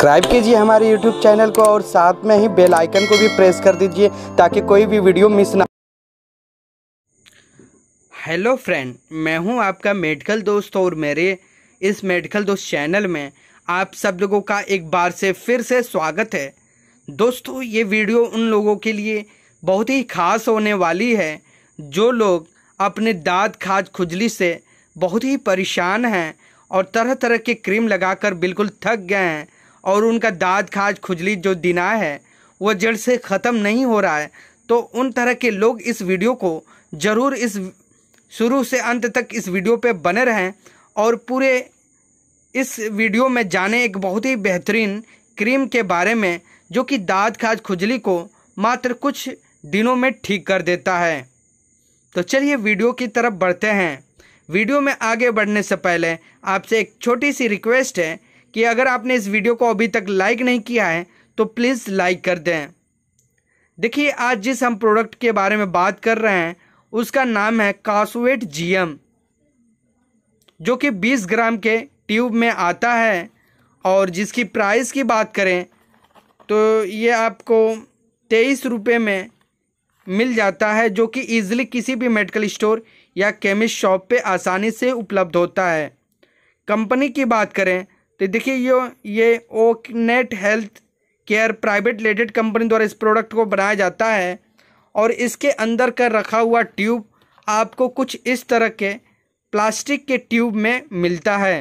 subscribe कीजिए हमारे YouTube channel को और साथ में ही बेल आइकन को भी प्रेस कर दीजिए ताकि कोई भी वीडियो मिस ना हेलो फ्रेंड मैं हूं आपका मेडिकल दोस्त और मेरे इस मेडिकल दोस्त चैनल में आप सब लोगों का एक बार से फिर से स्वागत है दोस्तों ये वीडियो उन लोगों के लिए बहुत ही खास होने वाली है जो लोग अपने दाँत खाज खुजली से बहुत ही परेशान हैं और तरह तरह के क्रीम लगाकर बिल्कुल थक गए हैं और उनका दाद खाज खुजली जो दिना है वह जड़ से ख़त्म नहीं हो रहा है तो उन तरह के लोग इस वीडियो को ज़रूर इस शुरू से अंत तक इस वीडियो पे बने रहें और पूरे इस वीडियो में जाने एक बहुत ही बेहतरीन क्रीम के बारे में जो कि दाद खाज खुजली को मात्र कुछ दिनों में ठीक कर देता है तो चलिए वीडियो की तरफ बढ़ते हैं वीडियो में आगे बढ़ने से पहले आपसे एक छोटी सी रिक्वेस्ट है कि अगर आपने इस वीडियो को अभी तक लाइक नहीं किया है तो प्लीज़ लाइक कर दें देखिए आज जिस हम प्रोडक्ट के बारे में बात कर रहे हैं उसका नाम है कासुएट जीएम जो कि 20 ग्राम के ट्यूब में आता है और जिसकी प्राइस की बात करें तो ये आपको तेईस रुपये में मिल जाता है जो कि ईजिली किसी भी मेडिकल स्टोर या केमिस्ट शॉप पे आसानी से उपलब्ध होता है कंपनी की बात करें तो देखिए ये ये oak net health care private limited company द्वारा इस प्रोडक्ट को बनाया जाता है और इसके अंदर का रखा हुआ ट्यूब आपको कुछ इस तरह के प्लास्टिक के ट्यूब में मिलता है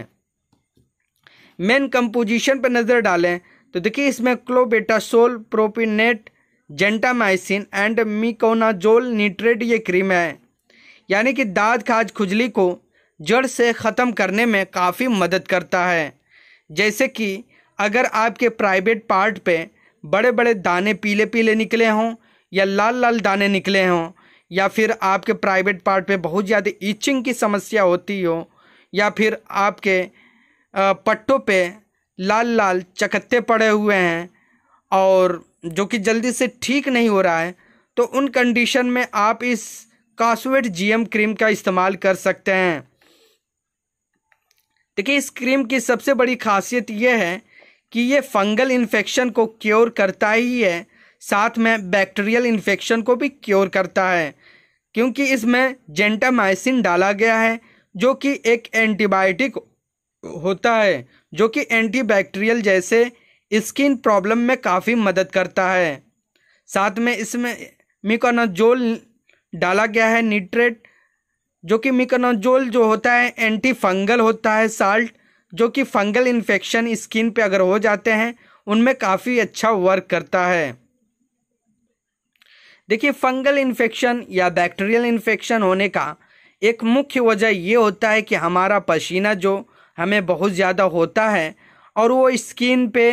मेन कंपोजिशन पर नज़र डालें तो देखिए इसमें clobetasol propionate gentamicin and miconazole nitrate ये क्रीम है यानी कि दाद खाज खुजली को जड़ से ख़त्म करने में काफ़ी मदद करता है जैसे कि अगर आपके प्राइवेट पार्ट पे बड़े बड़े दाने पीले पीले निकले हों या लाल लाल दाने निकले हों या फिर आपके प्राइवेट पार्ट पे बहुत ज़्यादा ईचिंग की समस्या होती हो या फिर आपके पट्टों पे लाल लाल चकत्ते पड़े हुए हैं और जो कि जल्दी से ठीक नहीं हो रहा है तो उन कंडीशन में आप इस कासुएट जीएम क्रीम का इस्तेमाल कर सकते हैं देखिए इस क्रीम की सबसे बड़ी खासियत यह है कि ये फंगल इन्फेक्शन को क्योर करता ही है साथ में बैक्टीरियल इन्फेक्शन को भी क्योर करता है क्योंकि इसमें जेंटामाइसिन डाला गया है जो कि एक एंटीबायोटिक होता है जो कि एंटीबैक्टीरियल जैसे स्किन प्रॉब्लम में काफ़ी मदद करता है साथ में इसमें मिकोनाजोल डाला गया है निट्रेट जो कि मिकनाजोल जो होता है एंटी फंगल होता है साल्ट जो कि फंगल इन्फेक्शन स्किन पे अगर हो जाते हैं उनमें काफ़ी अच्छा वर्क करता है देखिए फंगल इन्फेक्शन या बैक्टीरियल इन्फेक्शन होने का एक मुख्य वजह ये होता है कि हमारा पसीना जो हमें बहुत ज़्यादा होता है और वो स्किन पे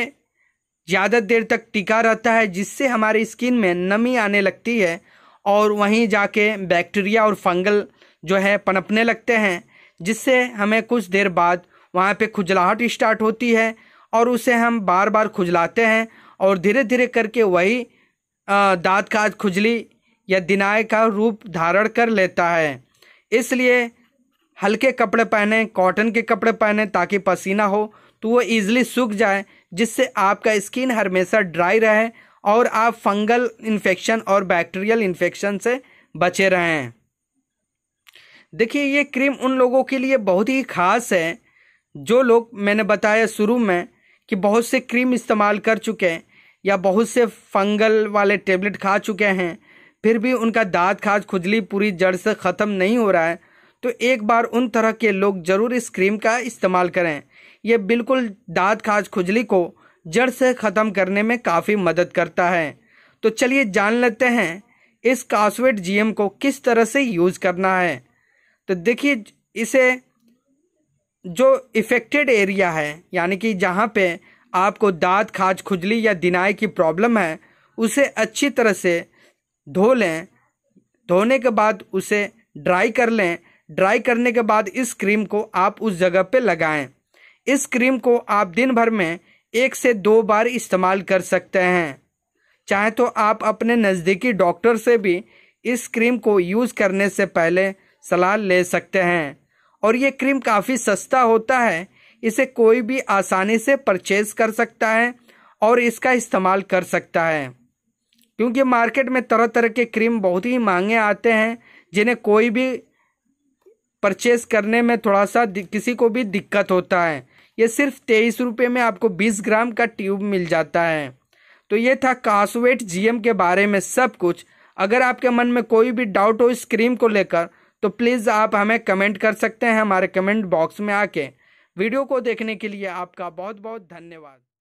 ज़्यादा देर तक टिका रहता है जिससे हमारी स्किन में नमी आने लगती है और वहीं जाके बैक्टीरिया और फंगल जो है पनपने लगते हैं जिससे हमें कुछ देर बाद वहाँ पे खुजलाहट स्टार्ट होती है और उसे हम बार बार खुजलाते हैं और धीरे धीरे करके वही दाँत काज खुजली या दिनाए का रूप धारण कर लेता है इसलिए हल्के कपड़े पहने कॉटन के कपड़े पहने ताकि पसीना हो तो वो ईज़िली सूख जाए जिससे आपका स्किन हमेशा ड्राई रहे और आप फंगल इन्फेक्शन और बैक्टीरियल इन्फेक्शन से बचे रहें देखिए ये क्रीम उन लोगों के लिए बहुत ही ख़ास है जो लोग मैंने बताया शुरू में कि बहुत से क्रीम इस्तेमाल कर चुके हैं या बहुत से फंगल वाले टेबलेट खा चुके हैं फिर भी उनका दाँत खाज खुजली पूरी जड़ से ख़त्म नहीं हो रहा है तो एक बार उन तरह के लोग ज़रूर इस क्रीम का इस्तेमाल करें यह बिल्कुल दाँत खाज खुजली को जड़ से ख़त्म करने में काफ़ी मदद करता है तो चलिए जान लेते हैं इस कासवेट जीएम को किस तरह से यूज़ करना है तो देखिए इसे जो इफेक्टेड एरिया है यानी कि जहाँ पे आपको दाँत खाज खुजली या दिनाई की प्रॉब्लम है उसे अच्छी तरह से धो लें धोने के बाद उसे ड्राई कर लें ड्राई करने के बाद इस क्रीम को आप उस जगह पे लगाएं इस क्रीम को आप दिन भर में एक से दो बार इस्तेमाल कर सकते हैं चाहे तो आप अपने नज़दीकी डॉक्टर से भी इस क्रीम को यूज़ करने से पहले सलाद ले सकते हैं और ये क्रीम काफ़ी सस्ता होता है इसे कोई भी आसानी से परचेज कर सकता है और इसका इस्तेमाल कर सकता है क्योंकि मार्केट में तरह तरह के क्रीम बहुत ही महंगे आते हैं जिन्हें कोई भी परचेस करने में थोड़ा सा किसी को भी दिक्कत होता है ये सिर्फ तेईस रुपये में आपको बीस ग्राम का ट्यूब मिल जाता है तो ये था कासवेट जीएम के बारे में सब कुछ अगर आपके मन में कोई भी डाउट हो इस क्रीम को लेकर तो प्लीज़ आप हमें कमेंट कर सकते हैं हमारे कमेंट बॉक्स में आके वीडियो को देखने के लिए आपका बहुत बहुत धन्यवाद